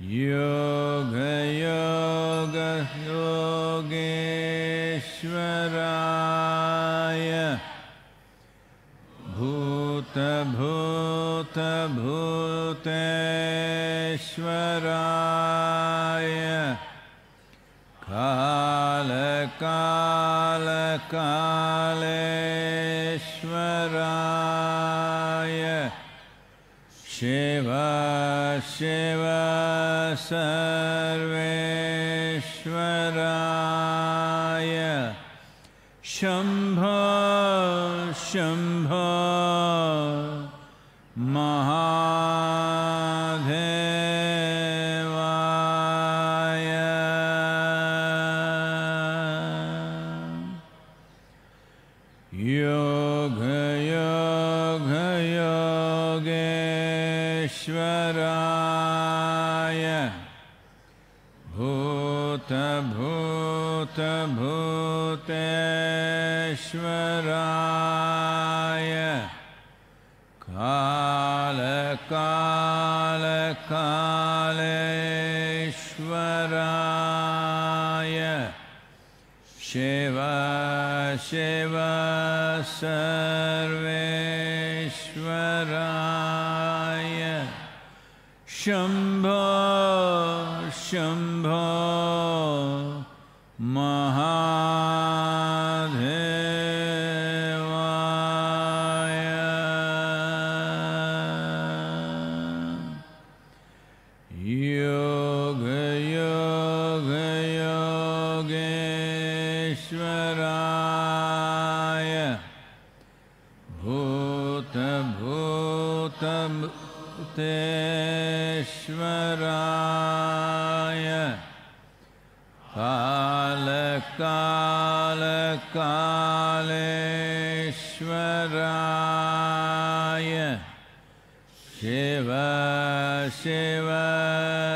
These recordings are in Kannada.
Yoga कालकालेश्वराय शिव शिव सर्वेश्वराय शम्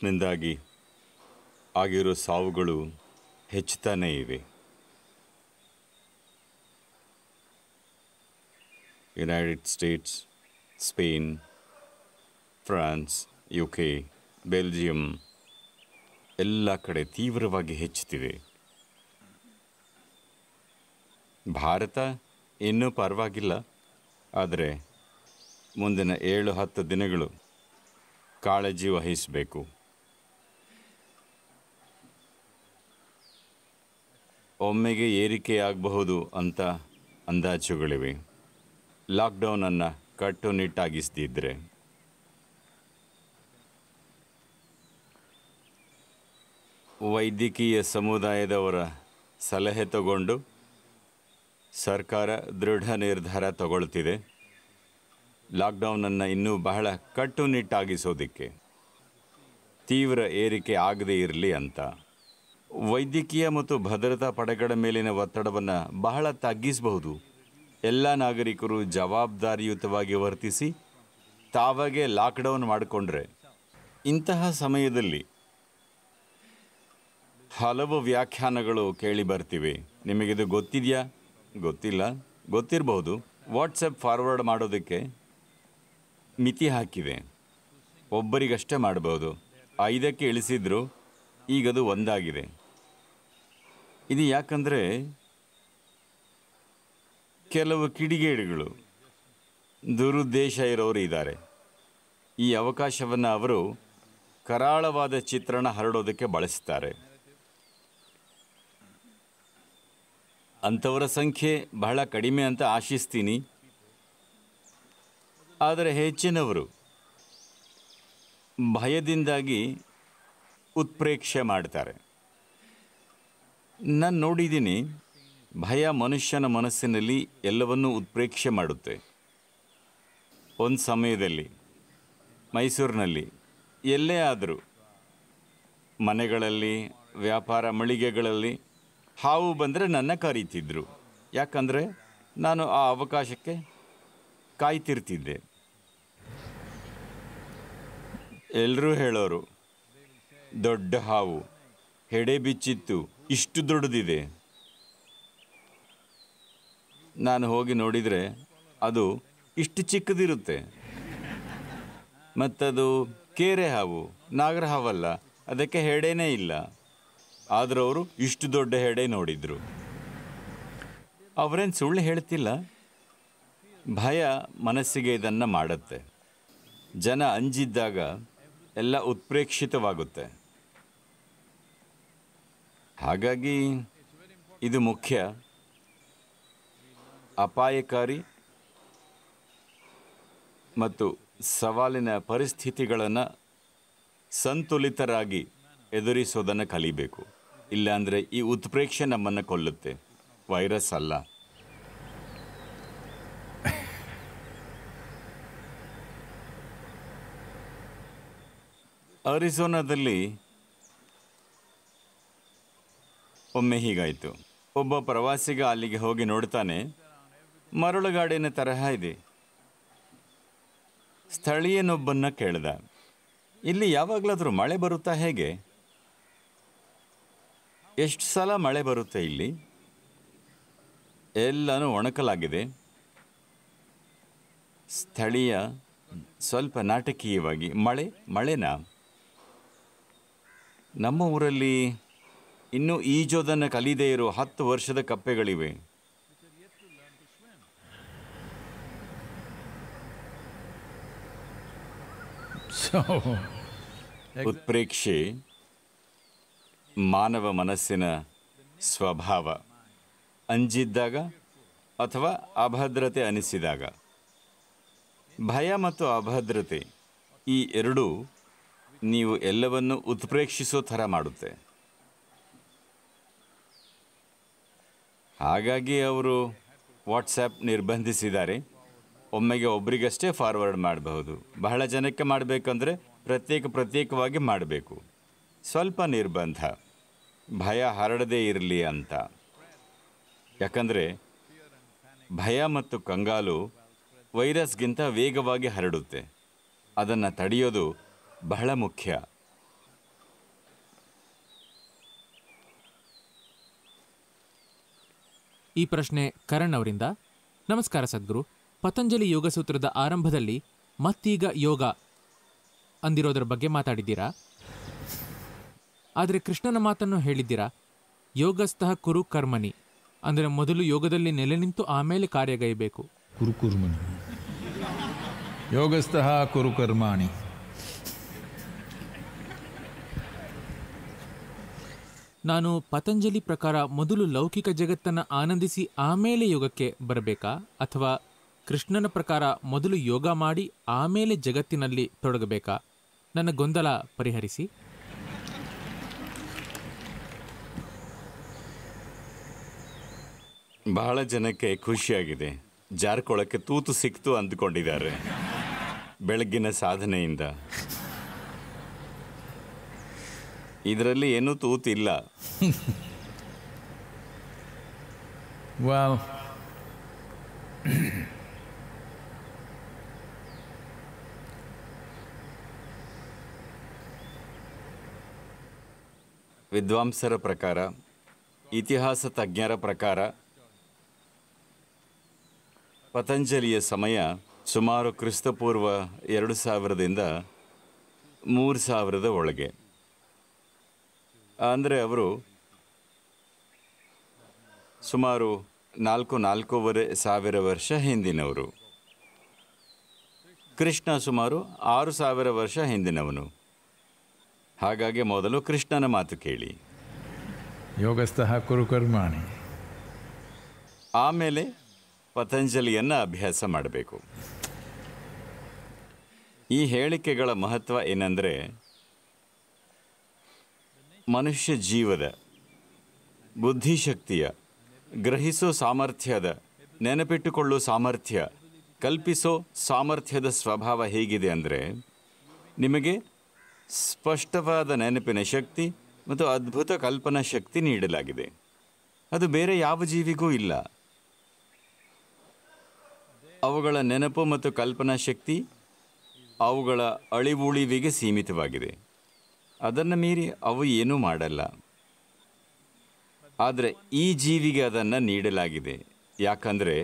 ವೈರಸ್ನಿಂದಾಗಿ ಆಗಿರೋ ಸಾವುಗಳು ಹೆಚ್ಚುತ್ತಾನೇ ಇವೆ United States Spain France U K Belgium ಎಲ್ಲ ಕಡೆ ತೀವ್ರವಾಗಿ ಹೆಚ್ಚುತ್ತಿದೆ ಭಾರತ ಇನ್ನೂ ಪರವಾಗಿಲ್ಲ ಆದರೆ ಮುಂದಿನ ಏಳು ಹತ್ತು ದಿನಗಳು ಕಾಳಜಿ ವಹಿಸಬೇಕು ಒಮ್ಮೆಗೆ ಏರಿಕೆಯಾಗಬಹುದು ಅಂತ ಅಂದಾಜುಗಳಿವೆ ಲಾಕ್ಡೌನನ್ನು ಕಟ್ಟುನಿಟ್ಟಾಗಿಸ್ತಿದ್ರೆ ವೈದ್ಯಕೀಯ ಸಮುದಾಯದವರ ಸಲಹೆ ತಗೊಂಡು ಸರ್ಕಾರ ದೃಢ ನಿರ್ಧಾರ ತಗೊಳ್ತಿದೆ ಲಾಕ್ಡೌನನ್ನು ಇನ್ನೂ ಬಹಳ ಕಟ್ಟುನಿಟ್ಟಾಗಿಸೋದಕ್ಕೆ ತೀವ್ರ ಏರಿಕೆ ಆಗದೇ ಇರಲಿ ಅಂತ ವೈದ್ಯಕೀಯ ಮತ್ತು ಭದ್ರತಾ ಪಡೆಗಳ ಮೇಲಿನ ಒತ್ತಡವನ್ನು ಬಹಳ ತಗ್ಗಿಸಬಹುದು ಎಲ್ಲ ನಾಗರಿಕರು ಜವಾಬ್ದಾರಿಯುತವಾಗಿ ವರ್ತಿಸಿ ತಾವಾಗೆ ಲಾಕ್ಡೌನ್ ಮಾಡಿಕೊಂಡ್ರೆ ಇಂತಹ ಸಮಯದಲ್ಲಿ ಹಲವು ವ್ಯಾಖ್ಯಾನಗಳು ಕೇಳಿ ಬರ್ತಿವೆ ನಿಮಗಿದು ಗೊತ್ತಿದೆಯಾ ಗೊತ್ತಿಲ್ಲ ಗೊತ್ತಿರಬಹುದು ವಾಟ್ಸಪ್ ಫಾರ್ವರ್ಡ್ ಮಾಡೋದಕ್ಕೆ ಮಿತಿ ಹಾಕಿದೆ ಒಬ್ಬರಿಗಷ್ಟೇ ಮಾಡಬಹುದು ಐದಕ್ಕೆ ಇಳಿಸಿದ್ರು ಈಗದು ಒಂದಾಗಿದೆ ಇದು ಯಾಕಂದರೆ ಕೆಲವು ಕಿಡಿಗೇಡಿಗಳು ದುರುದ್ದೇಶ ಇರೋರು ಇದ್ದಾರೆ ಈ ಅವಕಾಶವನ್ನು ಅವರು ಕರಾಳವಾದ ಚಿತ್ರಣ ಹರಡೋದಕ್ಕೆ ಬಳಸ್ತಾರೆ ಅಂಥವರ ಸಂಖ್ಯೆ ಬಹಳ ಕಡಿಮೆ ಅಂತ ಆಶಿಸ್ತೀನಿ ಆದರೆ ಹೆಚ್ಚಿನವರು ಭಯದಿಂದಾಗಿ ಉತ್ಪ್ರೇಕ್ಷೆ ಮಾಡ್ತಾರೆ ನಾನು ನೋಡಿದ್ದೀನಿ ಭಯ ಮನುಷ್ಯನ ಮನಸ್ಸಿನಲ್ಲಿ ಎಲ್ಲವನ್ನೂ ಉತ್ಪ್ರೇಕ್ಷೆ ಮಾಡುತ್ತೆ ಒಂದು ಸಮಯದಲ್ಲಿ ಮೈಸೂರಿನಲ್ಲಿ ಎಲ್ಲೇ ಆದರೂ ಮನೆಗಳಲ್ಲಿ ವ್ಯಾಪಾರ ಮಳಿಗೆಗಳಲ್ಲಿ ಹಾವು ಬಂದರೆ ನನ್ನ ಕರೀತಿದ್ದರು ಯಾಕಂದರೆ ನಾನು ಆ ಅವಕಾಶಕ್ಕೆ ಕಾಯ್ತಿರ್ತಿದ್ದೆ ಎಲ್ಲರೂ ಹೇಳೋರು ದೊಡ್ಡ ಹಾವು ಹೆಡೆ ಬಿಚ್ಚಿತ್ತು ಇಷ್ಟು ದೊಡ್ಡದಿದೆ ನಾನು ಹೋಗಿ ನೋಡಿದರೆ ಅದು ಇಷ್ಟು ಚಿಕ್ಕದಿರುತ್ತೆ ಮತ್ತದು ಕೇರೆ ಹಾವು ನಾಗರ ಹಾವಲ್ಲ ಅದಕ್ಕೆ ಹೆಡೆನೇ ಇಲ್ಲ ಆದರೂ ಅವರು ಇಷ್ಟು ದೊಡ್ಡ ಹೆಡೆ ನೋಡಿದರು ಅವರೇನು ಸುಳ್ಳು ಹೇಳ್ತಿಲ್ಲ ಭಯ ಮನಸ್ಸಿಗೆ ಇದನ್ನು ಮಾಡುತ್ತೆ ಜನ ಅಂಜಿದ್ದಾಗ ಎಲ್ಲ ಉತ್ಪ್ರೇಕ್ಷಿತವಾಗುತ್ತೆ ಹಾಗಾಗಿ ಇದು ಮುಖ್ಯ ಅಪಾಯಕಾರಿ ಮತ್ತು ಸವಾಲಿನ ಪರಿಸ್ಥಿತಿಗಳನ್ನು ಸಂತುಲಿತರಾಗಿ ಎದುರಿಸೋದನ್ನು ಕಲಿಬೇಕು ಇಲ್ಲಾಂದರೆ ಈ ಉತ್ಪ್ರೇಕ್ಷೆ ನಮ್ಮನ್ನು ಕೊಲ್ಲುತ್ತೆ ವೈರಸ್ ಅಲ್ಲ ಅರಿಜೋನಾದಲ್ಲಿ ಒಮ್ಮೆ ಹೀಗಾಯಿತು ಒಬ್ಬ ಪ್ರವಾಸಿಗ ಅಲ್ಲಿಗೆ ಹೋಗಿ ನೋಡ್ತಾನೆ ಮರಳುಗಾಡಿನ ತರಹ ಇದೆ ಸ್ಥಳೀಯನೊಬ್ಬನ್ನ ಕೇಳಿದ ಇಲ್ಲಿ ಯಾವಾಗಲಾದರೂ ಮಳೆ ಬರುತ್ತಾ ಹೇಗೆ ಎಷ್ಟು ಸಲ ಮಳೆ ಬರುತ್ತೆ ಇಲ್ಲಿ ಎಲ್ಲನೂ ಒಣಕಲಾಗಿದೆ ಸ್ಥಳೀಯ ಸ್ವಲ್ಪ ನಾಟಕೀಯವಾಗಿ ಮಳೆ ಮಳೆನಾ ನಮ್ಮ ಊರಲ್ಲಿ ಇನ್ನು ಈಜೋದನ್ನು ಕಲಿದೇ ಇರೋ ಹತ್ತು ವರ್ಷದ ಕಪ್ಪೆಗಳಿವೆ ಉತ್ಪ್ರೇಕ್ಷೆ ಮಾನವ ಮನಸ್ಸಿನ ಸ್ವಭಾವ ಅಂಜಿದ್ದಾಗ ಅಥವಾ ಅಭದ್ರತೆ ಅನಿಸಿದಾಗ ಭಯ ಮತ್ತು ಅಭದ್ರತೆ ಈ ಎರಡೂ ನೀವು ಎಲ್ಲವನ್ನು ಉತ್ಪ್ರೇಕ್ಷಿಸೋ ಥರ ಮಾಡುತ್ತೆ ಹಾಗಾಗಿ ಅವರು ವಾಟ್ಸಪ್ ನಿರ್ಬಂಧಿಸಿದ್ದಾರೆ ಒಮ್ಮೆಗೆ ಒಬ್ರಿಗಷ್ಟೇ ಫಾರ್ವರ್ಡ್ ಮಾಡಬಹುದು ಬಹಳ ಜನಕ್ಕೆ ಮಾಡಬೇಕಂದ್ರೆ ಪ್ರತ್ಯೇಕ ಪ್ರತ್ಯೇಕವಾಗಿ ಮಾಡಬೇಕು ಸ್ವಲ್ಪ ನಿರ್ಬಂಧ ಭಯ ಹರಡದೇ ಇರಲಿ ಅಂತ ಯಾಕಂದರೆ ಭಯ ಮತ್ತು ಕಂಗಾಲು ವೈರಸ್ಗಿಂತ ವೇಗವಾಗಿ ಹರಡುತ್ತೆ ಅದನ್ನು ತಡೆಯೋದು ಬಹಳ ಮುಖ್ಯ ಈ ಪ್ರಶ್ನೆ ಕರಣ್ ಅವರಿಂದ ನಮಸ್ಕಾರ ಸದ್ಗುರು ಪತಂಜಲಿ ಯೋಗ ಸೂತ್ರದ ಆರಂಭದಲ್ಲಿ ಮತ್ತೀಗ ಯೋಗ ಅಂದಿರೋದ್ರ ಬಗ್ಗೆ ಮಾತಾಡಿದ್ದೀರಾ ಆದರೆ ಕೃಷ್ಣನ ಮಾತನ್ನು ಹೇಳಿದ್ದೀರಾ ಯೋಗಸ್ಥಃ ಕುರು ಕರ್ಮನಿ ಅಂದರೆ ಮೊದಲು ಯೋಗದಲ್ಲಿ ನೆಲೆ ನಿಂತು ಆಮೇಲೆ ಕಾರ್ಯಗೈಬೇಕು ಕುರುಕುರ್ಮನಿ ಯೋಗಸ್ಥಃ ಕುರುಕರ್ಮಾಣಿ ನಾನು ಪತಂಜಲಿ ಪ್ರಕಾರ ಮೊದಲು ಲೌಕಿಕ ಜಗತ್ತನ್ನು ಆನಂದಿಸಿ ಆಮೇಲೆ ಯೋಗಕ್ಕೆ ಬರಬೇಕಾ ಅಥವಾ ಕೃಷ್ಣನ ಪ್ರಕಾರ ಮೊದಲು ಯೋಗ ಮಾಡಿ ಆಮೇಲೆ ಜಗತ್ತಿನಲ್ಲಿ ತೊಡಗಬೇಕಾ ನನ್ನ ಗೊಂದಲ ಪರಿಹರಿಸಿ ಬಹಳ ಜನಕ್ಕೆ ಖುಷಿಯಾಗಿದೆ ಜಾರ್ಕೊಳಕ್ಕೆ ತೂತು ಸಿಕ್ತು ಅಂದ್ಕೊಂಡಿದ್ದಾರೆ ಬೆಳಗ್ಗಿನ ಸಾಧನೆಯಿಂದ ಇದರಲ್ಲಿ ಏನೂ ತೂತಿಲ್ಲ ವಾವ್ ವಿದ್ವಾಂಸರ ಪ್ರಕಾರ ಇತಿಹಾಸ ತಜ್ಞರ ಪ್ರಕಾರ ಪತಂಜಲಿಯ ಸಮಯ ಸುಮಾರು ಕ್ರಿಸ್ತಪೂರ್ವ ಎರಡು ಸಾವಿರದಿಂದ ಮೂರು ಸಾವಿರದ ಒಳಗೆ ಅಂದರೆ ಅವರು ಸುಮಾರು ನಾಲ್ಕು ನಾಲ್ಕೂವರೆ ಸಾವಿರ ವರ್ಷ ಹಿಂದಿನವರು ಕೃಷ್ಣ ಸುಮಾರು ಆರು ಸಾವಿರ ವರ್ಷ ಹಿಂದಿನವನು ಹಾಗಾಗಿ ಮೊದಲು ಕೃಷ್ಣನ ಮಾತು ಕೇಳಿ ಯೋಗಸ್ಥಃ ಕುರುಕರ್ಮಾಣಿ ಆಮೇಲೆ ಪತಂಜಲಿಯನ್ನು ಅಭ್ಯಾಸ ಮಾಡಬೇಕು ಈ ಹೇಳಿಕೆಗಳ ಮಹತ್ವ ಏನೆಂದರೆ ಮನುಷ್ಯ ಜೀವದ ಬುದ್ಧಿಶಕ್ತಿಯ ಗ್ರಹಿಸೋ ಸಾಮರ್ಥ್ಯದ ನೆನಪಿಟ್ಟುಕೊಳ್ಳೋ ಸಾಮರ್ಥ್ಯ ಕಲ್ಪಿಸೋ ಸಾಮರ್ಥ್ಯದ ಸ್ವಭಾವ ಹೇಗಿದೆ ಅಂದರೆ ನಿಮಗೆ ಸ್ಪಷ್ಟವಾದ ನೆನಪಿನ ಶಕ್ತಿ ಮತ್ತು ಅದ್ಭುತ ಕಲ್ಪನಾ ಶಕ್ತಿ ನೀಡಲಾಗಿದೆ ಅದು ಬೇರೆ ಯಾವ ಜೀವಿಗೂ ಇಲ್ಲ ಅವುಗಳ ನೆನಪು ಮತ್ತು ಕಲ್ಪನಾ ಶಕ್ತಿ ಅವುಗಳ ಅಳಿವುಳಿವಿಗೆ ಸೀಮಿತವಾಗಿದೆ ಅದನ್ನು ಮೀರಿ ಅವು ಏನೂ ಮಾಡಲ್ಲ ಆದರೆ ಈ ಜೀವಿಗೆ ಅದನ್ನು ನೀಡಲಾಗಿದೆ ಯಾಕಂದರೆ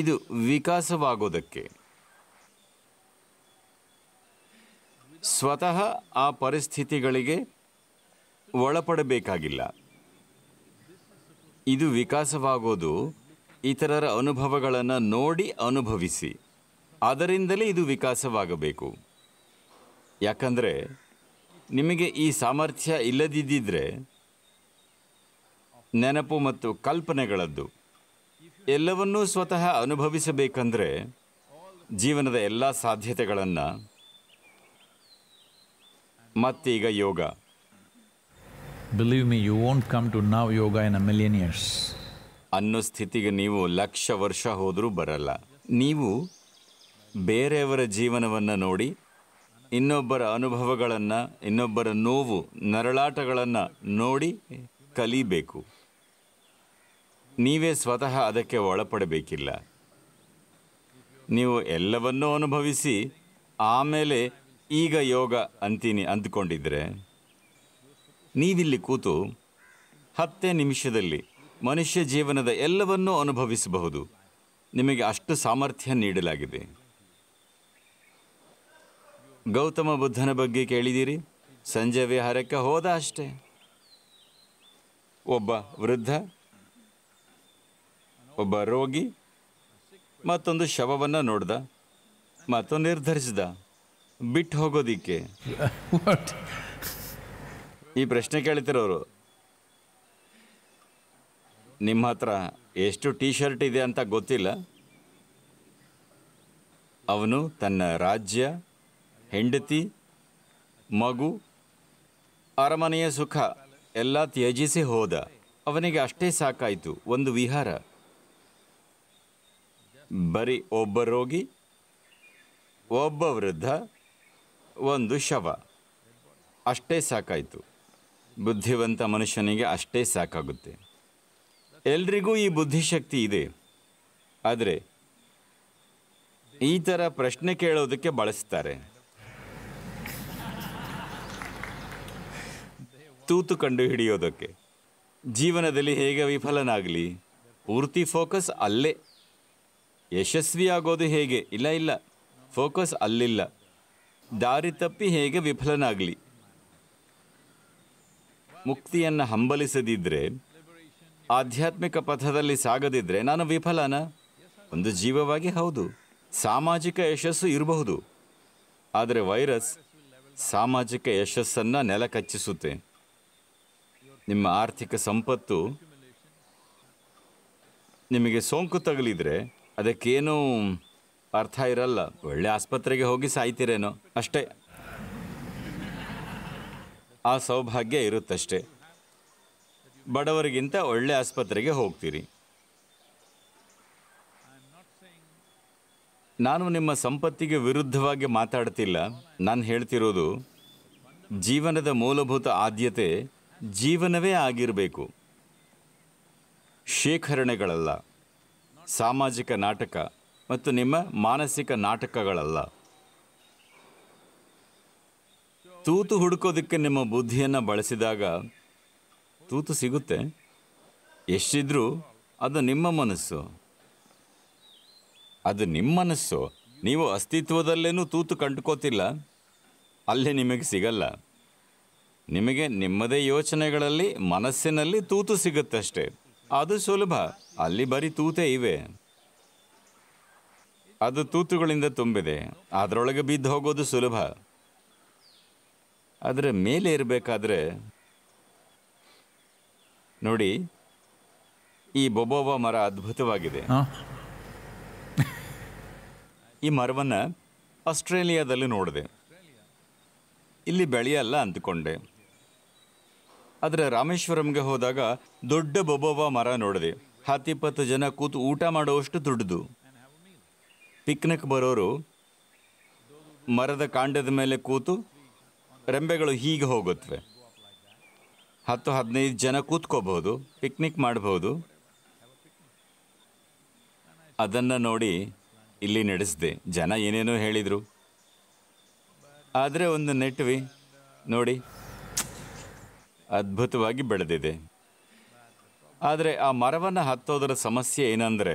ಇದು ವಿಕಾಸವಾಗೋದಕ್ಕೆ ಸ್ವತಃ ಆ ಪರಿಸ್ಥಿತಿಗಳಿಗೆ ಒಳಪಡಬೇಕಾಗಿಲ್ಲ ಇದು ವಿಕಾಸವಾಗೋದು ಇತರರ ಅನುಭವಗಳನ್ನು ನೋಡಿ ಅನುಭವಿಸಿ ಅದರಿಂದಲೇ ಇದು ವಿಕಾಸವಾಗಬೇಕು ಯಾಕಂದರೆ ನಿಮಗೆ ಈ ಸಾಮರ್ಥ್ಯ ಇಲ್ಲದಿದ್ದರೆ ನೆನಪು ಮತ್ತು ಕಲ್ಪನೆಗಳದ್ದು ಎಲ್ಲವನ್ನೂ ಸ್ವತಃ ಅನುಭವಿಸಬೇಕಂದ್ರೆ ಜೀವನದ ಎಲ್ಲ ಸಾಧ್ಯತೆಗಳನ್ನು ಮತ್ತೀಗ ಯೋಗ believe me you won't come to know yoga in a million years ಅನ್ನೋ ಸ್ಥಿತಿಗೆ ನೀವು ಲಕ್ಷ ವರ್ಷ ಹೋದರೂ ಬರಲ್ಲ ನೀವು ಬೇರೆಯವರ ಜೀವನವನ್ನು ನೋಡಿ ಇನ್ನೊಬ್ಬರ ಅನುಭವಗಳನ್ನು ಇನ್ನೊಬ್ಬರ ನೋವು ನರಳಾಟಗಳನ್ನು ನೋಡಿ ಕಲಿಬೇಕು ನೀವೇ ಸ್ವತಃ ಅದಕ್ಕೆ ಒಳಪಡಬೇಕಿಲ್ಲ ನೀವು ಎಲ್ಲವನ್ನೂ ಅನುಭವಿಸಿ ಆಮೇಲೆ ಈಗ ಯೋಗ ಅಂತೀನಿ ಅಂದ್ಕೊಂಡಿದ್ರೆ ನೀವಿಲ್ಲಿ ಕೂತು ಹತ್ತೇ ನಿಮಿಷದಲ್ಲಿ ಮನುಷ್ಯ ಜೀವನದ ಎಲ್ಲವನ್ನೂ ಅನುಭವಿಸಬಹುದು ನಿಮಗೆ ಅಷ್ಟು ಸಾಮರ್ಥ್ಯ ನೀಡಲಾಗಿದೆ ಗೌತಮ ಬುದ್ಧನ ಬಗ್ಗೆ ಕೇಳಿದ್ದೀರಿ ಸಂಜೆ ವಿಹಾರಕ್ಕೆ ಹೋದ ಅಷ್ಟೆ ಒಬ್ಬ ವೃದ್ಧ ಒಬ್ಬ ರೋಗಿ ಮತ್ತೊಂದು ಶವವನ್ನು ನೋಡ್ದ ಮತ್ತು ನಿರ್ಧರಿಸಿದ ಬಿಟ್ಟು ಹೋಗೋದಿಕ್ಕೆ ಈ ಪ್ರಶ್ನೆ ಕೇಳ್ತಿರೋರು ನಿಮ್ಮ ಹತ್ರ ಎಷ್ಟು ಟಿ ಶರ್ಟ್ ಇದೆ ಅಂತ ಗೊತ್ತಿಲ್ಲ ಅವನು ತನ್ನ ರಾಜ್ಯ ಹೆಂಡತಿ ಮಗು ಅರಮನೆಯ ಸುಖ ಎಲ್ಲ ತ್ಯಜಿಸಿ ಹೋದ ಅವನಿಗೆ ಅಷ್ಟೇ ಸಾಕಾಯಿತು ಒಂದು ವಿಹಾರ ಬರೀ ಒಬ್ಬ ರೋಗಿ ಒಬ್ಬ ವೃದ್ಧ ಒಂದು ಶವ ಅಷ್ಟೇ ಸಾಕಾಯಿತು ಬುದ್ಧಿವಂತ ಮನುಷ್ಯನಿಗೆ ಅಷ್ಟೇ ಸಾಕಾಗುತ್ತೆ ಎಲ್ರಿಗೂ ಈ ಬುದ್ಧಿಶಕ್ತಿ ಇದೆ ಆದರೆ ಈ ಥರ ಪ್ರಶ್ನೆ ಕೇಳೋದಕ್ಕೆ ಬಳಸ್ತಾರೆ ತೂತು ಕಂಡು ಹಿಡಿಯೋದಕ್ಕೆ ಜೀವನದಲ್ಲಿ ಹೇಗೆ ವಿಫಲನಾಗಲಿ ಪೂರ್ತಿ ಫೋಕಸ್ ಅಲ್ಲೇ ಯಶಸ್ವಿಯಾಗೋದು ಹೇಗೆ ಇಲ್ಲ ಇಲ್ಲ ಫೋಕಸ್ ಅಲ್ಲಿಲ್ಲ ದಾರಿ ತಪ್ಪಿ ಹೇಗೆ ವಿಫಲನಾಗಲಿ ಮುಕ್ತಿಯನ್ನು ಹಂಬಲಿಸದಿದ್ದರೆ ಆಧ್ಯಾತ್ಮಿಕ ಪಥದಲ್ಲಿ ಸಾಗದಿದ್ದರೆ ನಾನು ವಿಫಲನ ಒಂದು ಜೀವವಾಗಿ ಹೌದು ಸಾಮಾಜಿಕ ಯಶಸ್ಸು ಇರಬಹುದು ಆದರೆ ವೈರಸ್ ಸಾಮಾಜಿಕ ಯಶಸ್ಸನ್ನು ನೆಲಕಚ್ಚಿಸುತ್ತೆ ನಿಮ್ಮ ಆರ್ಥಿಕ ಸಂಪತ್ತು ನಿಮಗೆ ಸೋಂಕು ತಗಲಿದ್ರೆ ಅದಕ್ಕೇನು ಅರ್ಥ ಇರಲ್ಲ ಒಳ್ಳೆ ಆಸ್ಪತ್ರೆಗೆ ಹೋಗಿ ಸಾಯ್ತಿರೇನೋ ಅಷ್ಟೇ ಆ ಸೌಭಾಗ್ಯ ಇರುತ್ತಷ್ಟೆ ಬಡವರಿಗಿಂತ ಒಳ್ಳೆ ಆಸ್ಪತ್ರೆಗೆ ಹೋಗ್ತೀರಿ ನಾನು ನಿಮ್ಮ ಸಂಪತ್ತಿಗೆ ವಿರುದ್ಧವಾಗಿ ಮಾತಾಡ್ತಿಲ್ಲ ನಾನು ಹೇಳ್ತಿರೋದು ಜೀವನದ ಮೂಲಭೂತ ಆದ್ಯತೆ ಜೀವನವೇ ಆಗಿರಬೇಕು ಶೇಖರಣೆಗಳಲ್ಲ ಸಾಮಾಜಿಕ ನಾಟಕ ಮತ್ತು ನಿಮ್ಮ ಮಾನಸಿಕ ನಾಟಕಗಳಲ್ಲ ತೂತು ಹುಡುಕೋದಕ್ಕೆ ನಿಮ್ಮ ಬುದ್ಧಿಯನ್ನು ಬಳಸಿದಾಗ ತೂತು ಸಿಗುತ್ತೆ ಎಷ್ಟಿದ್ರೂ ಅದು ನಿಮ್ಮ ಮನಸ್ಸು ಅದು ನಿಮ್ಮ ಮನಸ್ಸು ನೀವು ಅಸ್ತಿತ್ವದಲ್ಲೇನೂ ತೂತು ಕಂಡುಕೋತಿಲ್ಲ ಅಲ್ಲೇ ನಿಮಗೆ ಸಿಗಲ್ಲ ನಿಮಗೆ ನಿಮ್ಮದೇ ಯೋಚನೆಗಳಲ್ಲಿ ಮನಸ್ಸಿನಲ್ಲಿ ತೂತು ಸಿಗುತ್ತೆ ಅಷ್ಟೇ ಅದು ಸುಲಭ ಅಲ್ಲಿ ಬರೀ ತೂತೆ ಇವೆ ಅದು ತೂತುಗಳಿಂದ ತುಂಬಿದೆ ಅದರೊಳಗೆ ಬಿದ್ದು ಹೋಗೋದು ಸುಲಭ ಅದರ ಮೇಲೆ ಇರಬೇಕಾದ್ರೆ ನೋಡಿ ಈ ಬೊಬೋವ ಮರ ಅದ್ಭುತವಾಗಿದೆ ಈ ಮರವನ್ನು ಆಸ್ಟ್ರೇಲಿಯಾದಲ್ಲಿ ನೋಡಿದೆ ಇಲ್ಲಿ ಬೆಳೆಯಲ್ಲ ಅಂದ್ಕೊಂಡೆ ಆದರೆ ರಾಮೇಶ್ವರಂಗೆ ಹೋದಾಗ ದೊಡ್ಡ ಬೊಬ್ಬವ ಮರ ನೋಡಿದೆ ಹತ್ತಿಪ್ಪತ್ತು ಜನ ಕೂತು ಊಟ ಮಾಡುವಷ್ಟು ದೊಡ್ಡದು ಪಿಕ್ನಿಕ್ ಬರೋರು ಮರದ ಕಾಂಡದ ಮೇಲೆ ಕೂತು ರೆಂಬೆಗಳು ಹೀಗೆ ಹೋಗುತ್ತವೆ ಹತ್ತು ಹದಿನೈದು ಜನ ಕೂತ್ಕೋಬಹುದು ಪಿಕ್ನಿಕ್ ಮಾಡಬಹುದು ಅದನ್ನು ನೋಡಿ ಇಲ್ಲಿ ನಡೆಸಿದೆ ಜನ ಏನೇನೋ ಹೇಳಿದರು ಆದರೆ ಒಂದು ನೆಟ್ವಿ ನೋಡಿ ಅದ್ಭುತವಾಗಿ ಬೆಳೆದಿದೆ ಆದರೆ ಆ ಮರವನ್ನು ಹತ್ತೋದರ ಸಮಸ್ಯೆ ಏನಂದರೆ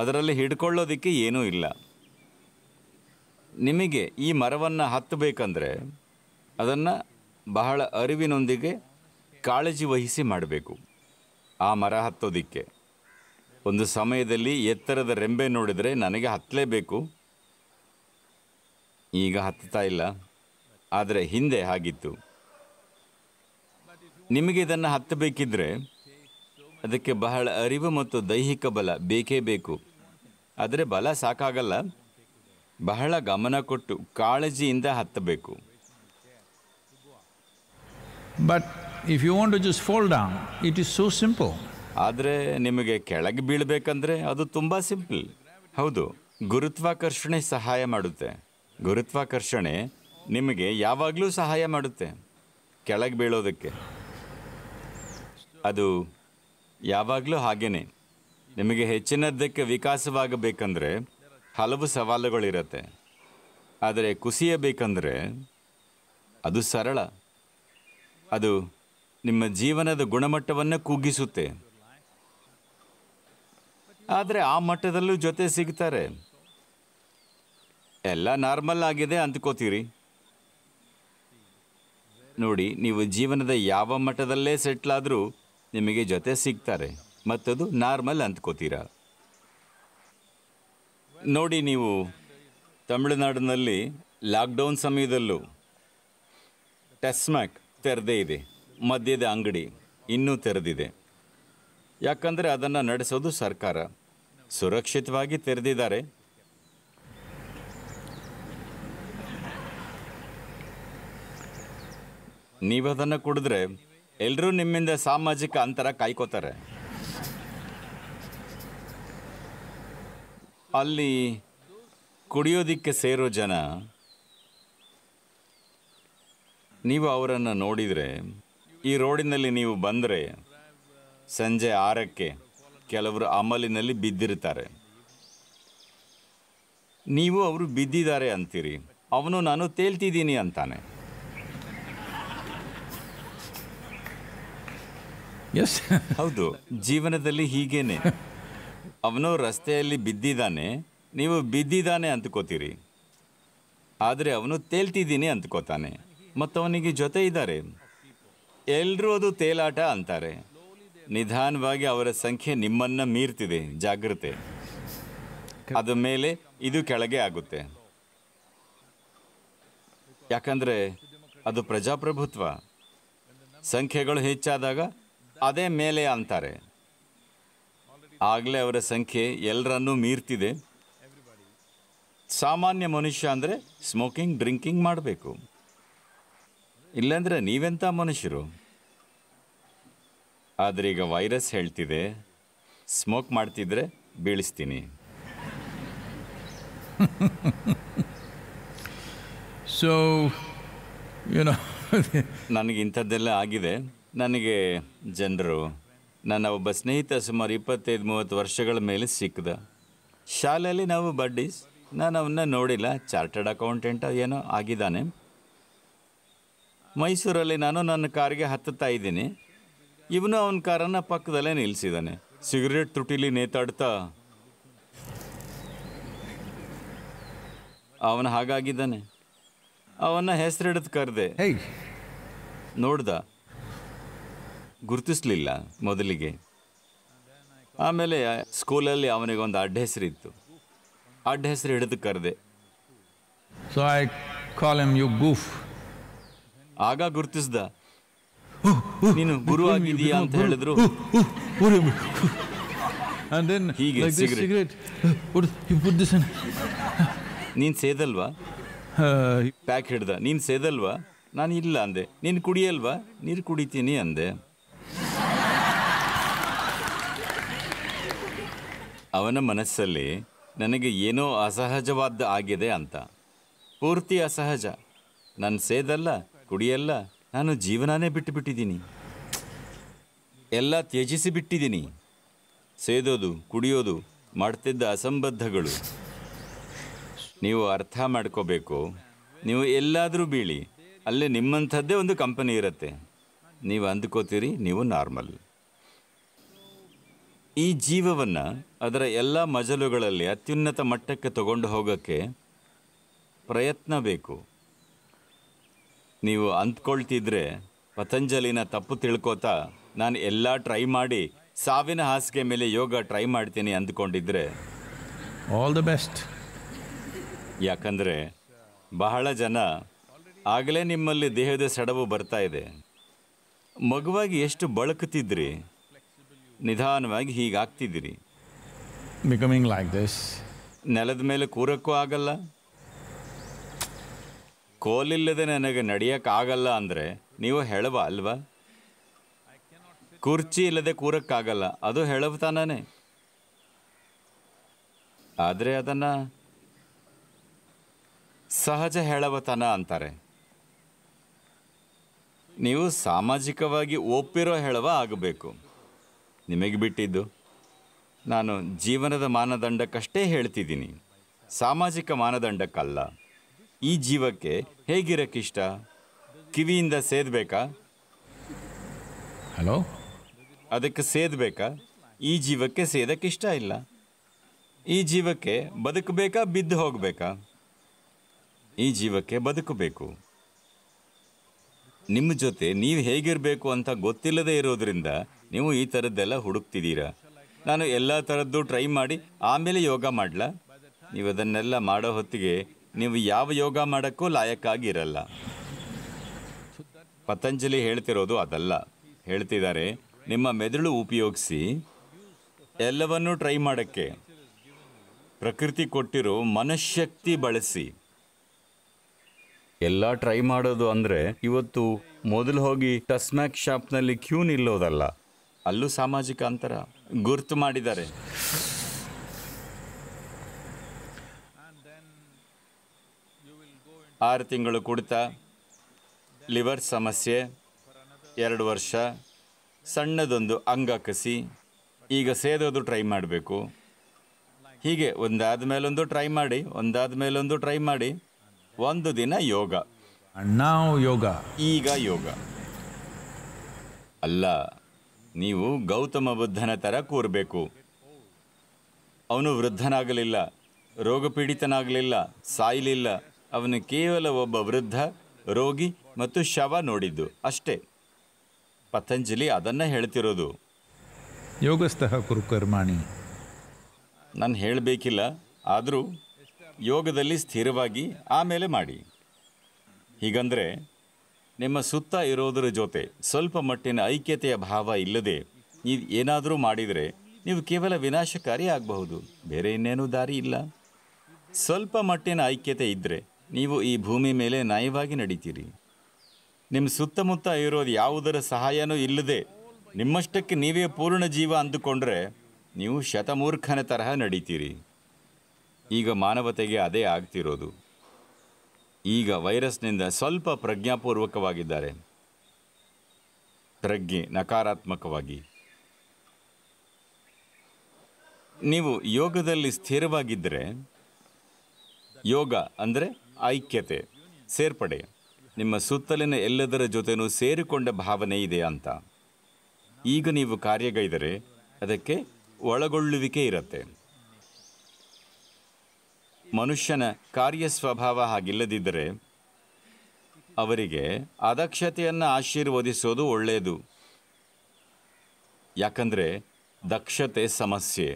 ಅದರಲ್ಲಿ ಹಿಡ್ಕೊಳ್ಳೋದಕ್ಕೆ ಏನೂ ಇಲ್ಲ ನಿಮಗೆ ಈ ಮರವನ್ನು ಹತ್ತಬೇಕಂದ್ರೆ ಅದನ್ನು ಬಹಳ ಅರಿವಿನೊಂದಿಗೆ ಕಾಳಜಿ ವಹಿಸಿ ಮಾಡಬೇಕು ಆ ಮರ ಹತ್ತೋದಿಕ್ಕೆ ಒಂದು ಸಮಯದಲ್ಲಿ ಎತ್ತರದ ರೆಂಬೆ ನೋಡಿದರೆ ನನಗೆ ಹತ್ತಲೇಬೇಕು ಈಗ ಹತ್ತುತ್ತಾ ಇಲ್ಲ ಆದರೆ ಹಿಂದೆ ಹಾಗಿತ್ತು ನಿಮಗೆ ಇದನ್ನು ಹತ್ತಬೇಕಿದ್ರೆ ಅದಕ್ಕೆ ಬಹಳ ಅರಿವು ಮತ್ತು ದೈಹಿಕ ಬಲ ಬೇಕೇ ಬೇಕು ಆದರೆ ಬಲ ಸಾಕಾಗಲ್ಲ ಬಹಳ ಗಮನ ಕೊಟ್ಟು ಕಾಳಜಿಯಿಂದ ಹತ್ತಬೇಕು but if you want to just fold down it is so simple ಆದರೆ ನಿಮಗೆ ಕೆಳಗೆ ಬೀಳಬೇಕಂದ್ರೆ ಅದು ತುಂಬ ಸಿಂಪಲ್ ಹೌದು ಗುರುತ್ವಾಕರ್ಷಣೆ ಸಹಾಯ ಮಾಡುತ್ತೆ ಗುರುತ್ವಾಕರ್ಷಣೆ ನಿಮಗೆ ಯಾವಾಗಲೂ ಸಹಾಯ ಮಾಡುತ್ತೆ ಕೆಳಗೆ ಬೀಳೋದಕ್ಕೆ ಅದು ಯಾವಾಗಲೂ ಹಾಗೇ ನಿಮಗೆ ಹೆಚ್ಚಿನದಕ್ಕೆ ವಿಕಾಸವಾಗಬೇಕಂದ್ರೆ ಹಲವು ಸವಾಲುಗಳಿರುತ್ತೆ ಆದರೆ ಕುಸಿಯಬೇಕಂದ್ರೆ ಅದು ಸರಳ ಅದು ನಿಮ್ಮ ಜೀವನದ ಗುಣಮಟ್ಟವನ್ನು ಕುಗ್ಗಿಸುತ್ತೆ ಆದರೆ ಆ ಮಟ್ಟದಲ್ಲೂ ಜೊತೆ ಸಿಗ್ತಾರೆ ಎಲ್ಲ ನಾರ್ಮಲ್ ಆಗಿದೆ ಅಂದ್ಕೋತೀರಿ ನೋಡಿ ನೀವು ಜೀವನದ ಯಾವ ಮಟ್ಟದಲ್ಲೇ ಸೆಟ್ಲಾದರೂ ನಿಮಗೆ ಜೊತೆ ಸಿಗ್ತಾರೆ ಮತ್ತದು ನಾರ್ಮಲ್ ಅಂದ್ಕೋತೀರಾ ನೋಡಿ ನೀವು ತಮಿಳುನಾಡಿನಲ್ಲಿ ಲಾಕ್ಡೌನ್ ಸಮಯದಲ್ಲೂ ಟೆಸ್ಮ್ಯಾಕ್ ತೆರೆದೇ ಇದೆ ಮದ್ಯದ ಅಂಗಡಿ ಇನ್ನೂ ತೆರೆದಿದೆ ಯಾಕಂದರೆ ಅದನ್ನು ನಡೆಸೋದು ಸರ್ಕಾರ ಸುರಕ್ಷಿತವಾಗಿ ತೆರೆದಿದ್ದಾರೆ ನೀವದನ್ನು ಕುಡಿದ್ರೆ ಎಲ್ಲರೂ ನಿಮ್ಮಿಂದ ಸಾಮಾಜಿಕ ಅಂತರ ಕಾಯ್ಕೋತಾರೆ ಅಲ್ಲಿ ಕುಡಿಯೋದಿಕ್ಕೆ ಸೇರೋ ಜನ ನೀವು ಅವರನ್ನು ನೋಡಿದರೆ ಈ ರೋಡಿನಲ್ಲಿ ನೀವು ಬಂದರೆ ಸಂಜೆ ಆರಕ್ಕೆ ಕೆಲವರು ಅಮಲಿನಲ್ಲಿ ಬಿದ್ದಿರ್ತಾರೆ ನೀವು ಅವರು ಬಿದ್ದಿದ್ದಾರೆ ಅಂತೀರಿ ಅವನು ನಾನು ತೇಲ್ತಿದ್ದೀನಿ ಅಂತಾನೆ ಎಸ್ ಹೌದು ಜೀವನದಲ್ಲಿ ಹೀಗೇನೆ ಅವನು ರಸ್ತೆಯಲ್ಲಿ ಬಿದ್ದಿದ್ದಾನೆ ನೀವು ಬಿದ್ದಿದ್ದಾನೆ ಅಂದ್ಕೋತೀರಿ ಆದರೆ ಅವನು ತೇಲ್ತಿದ್ದೀನಿ ಅಂದ್ಕೋತಾನೆ ಮತ್ತು ಅವನಿಗೆ ಜೊತೆ ಇದ್ದಾರೆ ಎಲ್ಲರೂ ಅದು ತೇಲಾಟ ಅಂತಾರೆ ನಿಧಾನವಾಗಿ ಅವರ ಸಂಖ್ಯೆ ನಿಮ್ಮನ್ನ ಮೀರ್ತಿದೆ ಜಾಗೃತೆ ಅದ ಮೇಲೆ ಇದು ಕೆಳಗೆ ಆಗುತ್ತೆ ಯಾಕಂದರೆ ಅದು ಪ್ರಜಾಪ್ರಭುತ್ವ ಸಂಖ್ಯೆಗಳು ಹೆಚ್ಚಾದಾಗ ಅದೇ ಮೇಲೆ ಅಂತಾರೆ ಆಗಲೇ ಅವರ ಸಂಖ್ಯೆ ಎಲ್ಲರನ್ನೂ ಮೀರ್ತಿದೆ ಸಾಮಾನ್ಯ ಮನುಷ್ಯ ಅಂದರೆ ಸ್ಮೋಕಿಂಗ್ ಡ್ರಿಂಕಿಂಗ್ ಮಾಡಬೇಕು ಇಲ್ಲಾಂದರೆ ನೀವೆಂಥ ಮನುಷ್ಯರು ಆದರೆ ಈಗ ವೈರಸ್ ಹೇಳ್ತಿದೆ ಸ್ಮೋಕ್ ಮಾಡ್ತಿದ್ರೆ ಬೀಳಿಸ್ತೀನಿ ಸೊ ನನಗೆ ಇಂಥದ್ದೆಲ್ಲ ಆಗಿದೆ ನನಗೆ ಜನರು ನನ್ನ ಒಬ್ಬ ಸ್ನೇಹಿತ ಸುಮಾರು ಇಪ್ಪತ್ತೈದು ಮೂವತ್ತು ವರ್ಷಗಳ ಮೇಲೆ ಸಿಕ್ಕಿದ ಶಾಲೆಯಲ್ಲಿ ನಾವು ಬಡ್ಡೀಸ್ ನಾನು ಅವನ್ನ ನೋಡಿಲ್ಲ ಚಾರ್ಟರ್ಡ್ ಅಕೌಂಟೆಂಟ್ ಏನೋ ಆಗಿದ್ದಾನೆ ಮೈಸೂರಲ್ಲಿ ನಾನು ನನ್ನ ಕಾರಿಗೆ ಹತ್ತುತ್ತಾ ಇದ್ದೀನಿ ಇವನು ಅವನ ಕಾರನ್ನು ಪಕ್ಕದಲ್ಲೇ ನಿಲ್ಲಿಸಿದ್ದಾನೆ ಸಿಗರೇಟ್ ತುಟಿಲಿ ನೇತಾಡ್ತಾ ಅವನು ಹಾಗಾಗಿದ್ದಾನೆ ಅವನ್ನ ಹೆಸರಿಡದು ಕರೆದೆ ನೋಡ್ದ ಗುರುತಿಸಲಿಲ್ಲ ಮೊದಲಿಗೆ ಆಮೇಲೆ ಸ್ಕೂಲಲ್ಲಿ ಅವನಿಗೊಂದು ಅಡ್ಡ ಹೆಸರು ಇತ್ತು ಅಡ್ಡ ಹೆಸರು ಹಿಡಿದು ಕರೆದೆ so I call em you goof ಆಗ ಗುರುತಿಸ್ದ ನೀನು ಗುರು ಆಗಿದೀಯಾ ಅಂತ ಹೇಳಿದ್ರು ನೀನ್ ಸೇದಲ್ವಾ ಪ್ಯಾಕ್ ಹಿಡ್ದ ನೀನ್ ಸೇದಲ್ವಾ ನಾನು ಇಲ್ಲ ಅಂದೆ ನೀನು ಕುಡಿಯಲ್ವಾ ನೀರು ಕುಡಿತೀನಿ ಅಂದೆ ಅವನ ಮನಸ್ಸಲ್ಲಿ ನನಗೆ ಏನೋ ಅಸಹಜವಾದ ಆಗಿದೆ ಅಂತ ಪೂರ್ತಿ ಅಸಹಜ ನಾನು ಸೇದಲ್ಲ ಕುಡಿಯಲ್ಲ ನಾನು ಜೀವನಾನೇ ಬಿಟ್ಟು ಬಿಟ್ಟಿದ್ದೀನಿ ಎಲ್ಲ ತ್ಯಜಿಸಿ ಬಿಟ್ಟಿದ್ದೀನಿ ಸೇದೋದು ಕುಡಿಯೋದು ಮಾಡ್ತಿದ್ದ ಅಸಂಬದ್ಧಗಳು ನೀವು ಅರ್ಥ ಮಾಡ್ಕೋಬೇಕು ನೀವು ಎಲ್ಲಾದರೂ ಬೀಳಿ ಅಲ್ಲೇ ನಿಮ್ಮಂಥದ್ದೇ ಒಂದು ಕಂಪನಿ ಇರುತ್ತೆ ನೀವು ಅಂದ್ಕೋತೀರಿ ನೀವು ನಾರ್ಮಲ್ ಈ ಜೀವವನ್ನು ಅದರ ಎಲ್ಲ ಮಜಲುಗಳಲ್ಲಿ ಅತ್ಯುನ್ನತ ಮಟ್ಟಕ್ಕೆ ತಗೊಂಡು ಹೋಗೋಕ್ಕೆ ಪ್ರಯತ್ನ ಬೇಕು ನೀವು ಅಂದ್ಕೊಳ್ತಿದ್ರೆ ಪತಂಜಲಿನ ತಪ್ಪು ತಿಳ್ಕೋತಾ ನಾನು ಎಲ್ಲ ಟ್ರೈ ಮಾಡಿ ಸಾವಿನ ಹಾಸಿಗೆ ಮೇಲೆ ಯೋಗ ಟ್ರೈ ಮಾಡ್ತೀನಿ ಅಂದ್ಕೊಂಡಿದ್ರೆ ಆಲ್ ದ ಬೆಸ್ಟ್ ಯಾಕಂದರೆ ಬಹಳ ಜನ ಆಗಲೇ ನಿಮ್ಮಲ್ಲಿ ದೇಹದ ಸಡವು ಬರ್ತಾ ಇದೆ ಮಗುವಾಗಿ ಎಷ್ಟು ಬಳಕುತ್ತಿದ್ರಿ ನಿಧಾನವಾಗಿ ಹೀಗಾಗ್ತಿದ್ದೀರಿ ಬಿಕಮಿಂಗ್ ಲೈಕ್ ದಿಸ್ ನೆಲದ ಮೇಲೆ ಕೂರಕ್ಕೂ ಆಗಲ್ಲ ಕೋಲಿಲ್ಲದೆ ನನಗೆ ನಡೆಯೋಕ್ಕಾಗಲ್ಲ ಅಂದರೆ ನೀವು ಹೇಳುವ ಅಲ್ವಾ ಕುರ್ಚಿ ಇಲ್ಲದೆ ಕೂರಕ್ಕಾಗಲ್ಲ ಅದು ತಾನೇ ಆದರೆ ಅದನ್ನು ಸಹಜ ಹೇಳವತನ ಅಂತಾರೆ ನೀವು ಸಾಮಾಜಿಕವಾಗಿ ಒಪ್ಪಿರೋ ಹೇಳುವ ಆಗಬೇಕು ನಿಮಗೆ ಬಿಟ್ಟಿದ್ದು ನಾನು ಜೀವನದ ಮಾನದಂಡಕ್ಕಷ್ಟೇ ಹೇಳ್ತಿದ್ದೀನಿ ಸಾಮಾಜಿಕ ಮಾನದಂಡಕ್ಕಲ್ಲ ಈ ಜೀವಕ್ಕೆ ಹೇಗಿರೋಕ್ಕಿಷ್ಟ ಕಿವಿಯಿಂದ ಸೇದಬೇಕಾ ಹಲೋ ಅದಕ್ಕೆ ಸೇದಬೇಕಾ ಈ ಜೀವಕ್ಕೆ ಸೇದಕ್ಕಿಷ್ಟ ಇಲ್ಲ ಈ ಜೀವಕ್ಕೆ ಬದುಕಬೇಕಾ ಬಿದ್ದು ಹೋಗಬೇಕಾ ಈ ಜೀವಕ್ಕೆ ಬದುಕಬೇಕು ನಿಮ್ಮ ಜೊತೆ ನೀವು ಹೇಗಿರಬೇಕು ಅಂತ ಗೊತ್ತಿಲ್ಲದೆ ಇರೋದ್ರಿಂದ ನೀವು ಈ ಥರದ್ದೆಲ್ಲ ಹುಡುಕ್ತಿದ್ದೀರಾ ನಾನು ಎಲ್ಲ ಥರದ್ದು ಟ್ರೈ ಮಾಡಿ ಆಮೇಲೆ ಯೋಗ ಮಾಡಲ ನೀವು ಅದನ್ನೆಲ್ಲ ಮಾಡೋ ಹೊತ್ತಿಗೆ ನೀವು ಯಾವ ಯೋಗ ಮಾಡೋಕ್ಕೂ ಲಾಯಕ್ಕಾಗಿರಲ್ಲ ಪತಂಜಲಿ ಹೇಳ್ತಿರೋದು ಅದಲ್ಲ ಹೇಳ್ತಿದ್ದಾರೆ ನಿಮ್ಮ ಮೆದುಳು ಉಪಯೋಗಿಸಿ ಎಲ್ಲವನ್ನೂ ಟ್ರೈ ಮಾಡೋಕ್ಕೆ ಪ್ರಕೃತಿ ಕೊಟ್ಟಿರೋ ಮನಃಶಕ್ತಿ ಬಳಸಿ ಎಲ್ಲ ಟ್ರೈ ಮಾಡೋದು ಅಂದರೆ ಇವತ್ತು ಮೊದಲು ಹೋಗಿ ಟಸ್ಮ್ಯಾಕ್ ಶಾಪ್ನಲ್ಲಿ ಕ್ಯೂ ನಿಲ್ಲೋದಲ್ಲ ಅಲ್ಲೂ ಸಾಮಾಜಿಕ ಅಂತರ ಗುರ್ತು ಮಾಡಿದ್ದಾರೆ ಆರು ತಿಂಗಳು ಕುಡಿತ ಲಿವರ್ ಸಮಸ್ಯೆ ಎರಡು ವರ್ಷ ಸಣ್ಣದೊಂದು ಅಂಗ ಕಸಿ ಈಗ ಸೇದೋದು ಟ್ರೈ ಮಾಡಬೇಕು ಹೀಗೆ ಒಂದಾದ ಮೇಲೊಂದು ಟ್ರೈ ಮಾಡಿ ಒಂದಾದ ಮೇಲೊಂದು ಟ್ರೈ ಮಾಡಿ ಒಂದು ದಿನ ಯೋಗ ನಾವು ಯೋಗ ಈಗ ಯೋಗ ಅಲ್ಲ ನೀವು ಗೌತಮ ಬುದ್ಧನ ತರ ಕೂರಬೇಕು ಅವನು ವೃದ್ಧನಾಗಲಿಲ್ಲ ರೋಗಪೀಡಿತನಾಗಲಿಲ್ಲ ಸಾಯಲಿಲ್ಲ ಅವನು ಕೇವಲ ಒಬ್ಬ ವೃದ್ಧ ರೋಗಿ ಮತ್ತು ಶವ ನೋಡಿದ್ದು ಅಷ್ಟೇ ಪತಂಜಲಿ ಅದನ್ನು ಹೇಳ್ತಿರೋದು ಯೋಗಸ್ಥಃ ಕುರುಕರ್ಮಾಣಿ ನಾನು ಹೇಳಬೇಕಿಲ್ಲ ಆದರೂ ಯೋಗದಲ್ಲಿ ಸ್ಥಿರವಾಗಿ ಆಮೇಲೆ ಮಾಡಿ ಹೀಗಂದರೆ ನಿಮ್ಮ ಸುತ್ತ ಇರೋದರ ಜೊತೆ ಸ್ವಲ್ಪ ಮಟ್ಟಿನ ಐಕ್ಯತೆಯ ಭಾವ ಇಲ್ಲದೆ ನೀವು ಏನಾದರೂ ಮಾಡಿದರೆ ನೀವು ಕೇವಲ ವಿನಾಶಕಾರಿ ಆಗಬಹುದು ಬೇರೆ ಇನ್ನೇನೂ ದಾರಿ ಇಲ್ಲ ಸ್ವಲ್ಪ ಮಟ್ಟಿನ ಐಕ್ಯತೆ ಇದ್ದರೆ ನೀವು ಈ ಭೂಮಿ ಮೇಲೆ ನಯವಾಗಿ ನಡೀತೀರಿ ನಿಮ್ಮ ಸುತ್ತಮುತ್ತ ಇರೋದು ಯಾವುದರ ಸಹಾಯನೂ ಇಲ್ಲದೆ ನಿಮ್ಮಷ್ಟಕ್ಕೆ ನೀವೇ ಪೂರ್ಣ ಜೀವ ಅಂದುಕೊಂಡ್ರೆ ನೀವು ಶತಮೂರ್ಖನ ತರಹ ನಡೀತೀರಿ ಈಗ ಮಾನವತೆಗೆ ಅದೇ ಆಗ್ತಿರೋದು ಈಗ ವೈರಸ್ನಿಂದ ಸ್ವಲ್ಪ ಪ್ರಜ್ಞಾಪೂರ್ವಕವಾಗಿದ್ದಾರೆ ಪ್ರಜ್ಞೆ ನಕಾರಾತ್ಮಕವಾಗಿ ನೀವು ಯೋಗದಲ್ಲಿ ಸ್ಥಿರವಾಗಿದ್ದರೆ ಯೋಗ ಅಂದರೆ ಐಕ್ಯತೆ ಸೇರ್ಪಡೆ ನಿಮ್ಮ ಸುತ್ತಲಿನ ಎಲ್ಲದರ ಜೊತೆನೂ ಸೇರಿಕೊಂಡ ಭಾವನೆ ಇದೆ ಅಂತ ಈಗ ನೀವು ಕಾರ್ಯಗೈದರೆ ಅದಕ್ಕೆ ಒಳಗೊಳ್ಳುವಿಕೆ ಇರುತ್ತೆ ಮನುಷ್ಯನ ಕಾರ್ಯ ಸ್ವಭಾವ ಹಾಗಿಲ್ಲದಿದ್ದರೆ ಅವರಿಗೆ ಅದಕ್ಷತೆಯನ್ನು ಆಶೀರ್ವದಿಸೋದು ಒಳ್ಳೆಯದು ಯಾಕಂದರೆ ದಕ್ಷತೆ ಸಮಸ್ಯೆ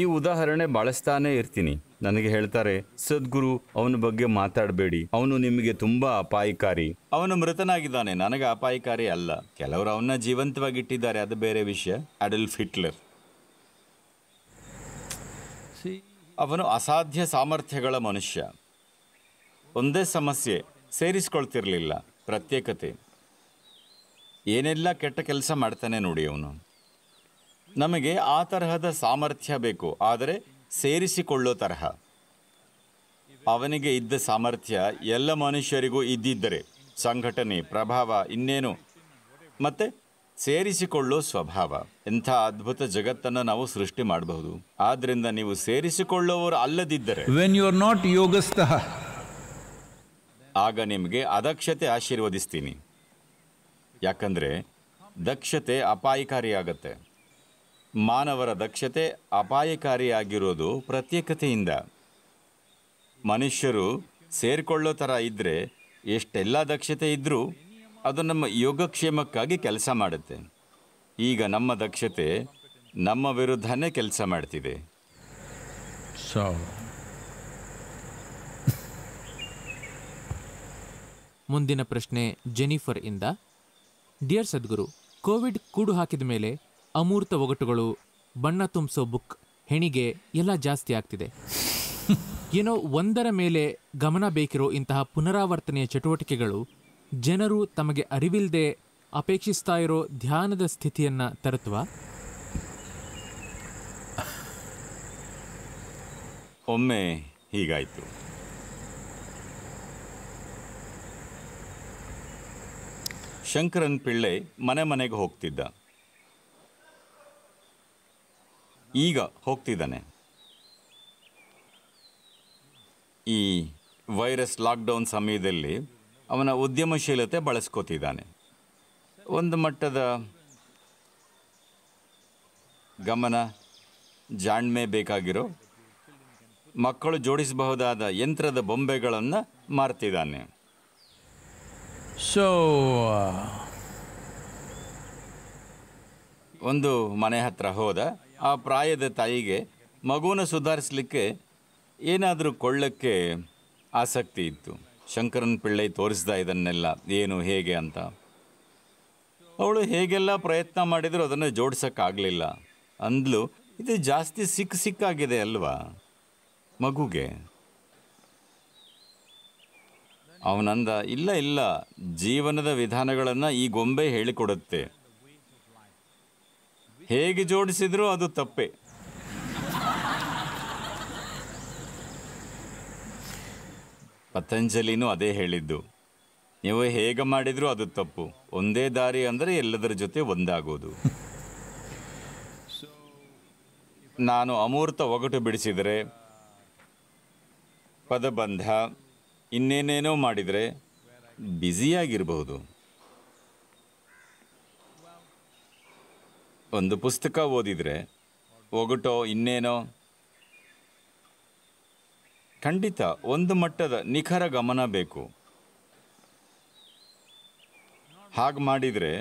ಈ ಉದಾಹರಣೆ ಬಳಸ್ತಾನೇ ಇರ್ತೀನಿ ನನಗೆ ಹೇಳ್ತಾರೆ ಸದ್ಗುರು ಅವನ ಬಗ್ಗೆ ಮಾತಾಡಬೇಡಿ ಅವನು ನಿಮಗೆ ತುಂಬಾ ಅಪಾಯಕಾರಿ ಅವನು ಮೃತನಾಗಿದ್ದಾನೆ ನನಗೆ ಅಪಾಯಕಾರಿ ಅಲ್ಲ ಕೆಲವರು ಅವನ್ನ ಜೀವಂತವಾಗಿಟ್ಟಿದ್ದಾರೆ ಅದು ಬೇರೆ ವಿಷಯ ಅಡಲ್ಫ್ ಹಿಟ್ಲರ್ ಅವನು ಅಸಾಧ್ಯ ಸಾಮರ್ಥ್ಯಗಳ ಮನುಷ್ಯ ಒಂದೇ ಸಮಸ್ಯೆ ಸೇರಿಸ್ಕೊಳ್ತಿರಲಿಲ್ಲ ಪ್ರತ್ಯೇಕತೆ ಏನೆಲ್ಲ ಕೆಟ್ಟ ಕೆಲಸ ಮಾಡ್ತಾನೆ ನೋಡಿ ಅವನು ನಮಗೆ ಆ ತರಹದ ಸಾಮರ್ಥ್ಯ ಬೇಕು ಆದರೆ ಸೇರಿಸಿಕೊಳ್ಳೋ ತರಹ ಅವನಿಗೆ ಇದ್ದ ಸಾಮರ್ಥ್ಯ ಎಲ್ಲ ಮನುಷ್ಯರಿಗೂ ಇದ್ದಿದ್ದರೆ ಸಂಘಟನೆ ಪ್ರಭಾವ ಇನ್ನೇನು ಮತ್ತು ಸೇರಿಸಿಕೊಳ್ಳೋ ಸ್ವಭಾವ ಎಂಥ ಅದ್ಭುತ ಜಗತ್ತನ್ನು ನಾವು ಸೃಷ್ಟಿ ಮಾಡಬಹುದು ಆದ್ರಿಂದ ನೀವು ಸೇರಿಸಿಕೊಳ್ಳೋರು ಅಲ್ಲದಿದ್ದರೆ ವೆನ್ ಯು ಆರ್ ನಾಟ್ ಯೋಗಸ್ಥಃ ಆಗ ನಿಮಗೆ ಅದಕ್ಷತೆ ಆಶೀರ್ವದಿಸ್ತೀನಿ ಯಾಕಂದರೆ ದಕ್ಷತೆ ಅಪಾಯಕಾರಿಯಾಗತ್ತೆ ಮಾನವರ ದಕ್ಷತೆ ಅಪಾಯಕಾರಿಯಾಗಿರೋದು ಪ್ರತ್ಯೇಕತೆಯಿಂದ ಮನುಷ್ಯರು ಸೇರಿಕೊಳ್ಳೋ ಥರ ಇದ್ದರೆ ಎಷ್ಟೆಲ್ಲ ದಕ್ಷತೆ ಇದ್ದರೂ ಅದು ನಮ್ಮ ಯೋಗಕ್ಷೇಮಕ್ಕಾಗಿ ಕೆಲಸ ಮಾಡುತ್ತೆ ಈಗ ನಮ್ಮ ದಕ್ಷತೆ ನಮ್ಮ ವಿರುದ್ಧನೇ ಕೆಲಸ ಮಾಡ್ತಿದೆ ಮುಂದಿನ ಪ್ರಶ್ನೆ ಜೆನಿಫರ್ ಇಂದ ಡಿಯರ್ ಸದ್ಗುರು ಕೋವಿಡ್ ಕೂಡು ಹಾಕಿದ ಮೇಲೆ ಅಮೂರ್ತ ಒಗಟುಗಳು ಬಣ್ಣ ತುಂಬಿಸೋ ಬುಕ್ ಹೆಣಿಗೆ ಎಲ್ಲ ಜಾಸ್ತಿ ಆಗ್ತಿದೆ ಏನೋ ಒಂದರ ಮೇಲೆ ಗಮನ ಬೇಕಿರೋ ಇಂತಹ ಪುನರಾವರ್ತನೆಯ ಚಟುವಟಿಕೆಗಳು ಜನರು ತಮಗೆ ಅರಿವಿಲ್ಲದೆ ಅಪೇಕ್ಷಿಸ್ತಾ ಇರೋ ಧ್ಯಾನದ ಸ್ಥಿತಿಯನ್ನು ತರತ್ವ ಒಮ್ಮೆ ಹೀಗಾಯಿತು ಶಂಕರನ್ ಪಿಳ್ಳೆ ಮನೆ ಮನೆಗೆ ಹೋಗ್ತಿದ್ದ ಈಗ ಹೋಗ್ತಿದ್ದಾನೆ ಈ ವೈರಸ್ ಲಾಕ್ಡೌನ್ ಸಮಯದಲ್ಲಿ ಅವನ ಉದ್ಯಮಶೀಲತೆ ಬಳಸ್ಕೋತಿದ್ದಾನೆ ಒಂದು ಮಟ್ಟದ ಗಮನ ಜಾಣ್ಮೆ ಬೇಕಾಗಿರೋ ಮಕ್ಕಳು ಜೋಡಿಸಬಹುದಾದ ಯಂತ್ರದ ಬೊಂಬೆಗಳನ್ನು ಮಾರ್ತಿದ್ದಾನೆ ಸೊ uh, ಒಂದು ಮನೆ ಹತ್ರ ಹೋದ ಆ ಪ್ರಾಯದ ತಾಯಿಗೆ ಮಗುವನ್ನು ಸುಧಾರಿಸಲಿಕ್ಕೆ ಏನಾದರೂ ಕೊಳ್ಳಕ್ಕೆ ಆಸಕ್ತಿ ಇತ್ತು ಶಂಕರನ್ ಪಿಳ್ಳೈ ತೋರಿಸ್ದ ಇದನ್ನೆಲ್ಲ ಏನು ಹೇಗೆ ಅಂತ ಅವಳು ಹೇಗೆಲ್ಲ ಪ್ರಯತ್ನ ಮಾಡಿದರೂ ಅದನ್ನು ಜೋಡಿಸೋಕ್ಕಾಗಲಿಲ್ಲ ಅಂದ್ಲು ಇದು ಜಾಸ್ತಿ ಸಿಕ್ಕ ಸಿಕ್ಕಾಗಿದೆ ಅಲ್ವಾ ಮಗುಗೆ ಅವನಂದ ಇಲ್ಲ ಇಲ್ಲ ಜೀವನದ ವಿಧಾನಗಳನ್ನು ಈ ಗೊಂಬೆ ಹೇಳಿಕೊಡುತ್ತೆ ಹೇಗೆ ಜೋಡಿಸಿದ್ರೂ ಅದು ತಪ್ಪೆ ಪತಂಜಲಿನೂ ಅದೇ ಹೇಳಿದ್ದು ನೀವು ಹೇಗೆ ಮಾಡಿದರೂ ಅದು ತಪ್ಪು ಒಂದೇ ದಾರಿ ಅಂದರೆ ಎಲ್ಲದರ ಜೊತೆ ಒಂದಾಗೋದು ನಾನು ಅಮೂರ್ತ ಒಗಟು ಬಿಡಿಸಿದರೆ ಪದಬಂಧ ಇನ್ನೇನೇನೋ ಮಾಡಿದರೆ ಬ್ಯುಸಿಯಾಗಿರಬಹುದು ಒಂದು ಪುಸ್ತಕ ಓದಿದರೆ ಒಗಟೋ ಇನ್ನೇನೋ ಖಂಡಿತ ಒಂದು ಮಟ್ಟದ ನಿಖರ ಗಮನ ಬೇಕು ಹಾಗೆ ಮಾಡಿದರೆ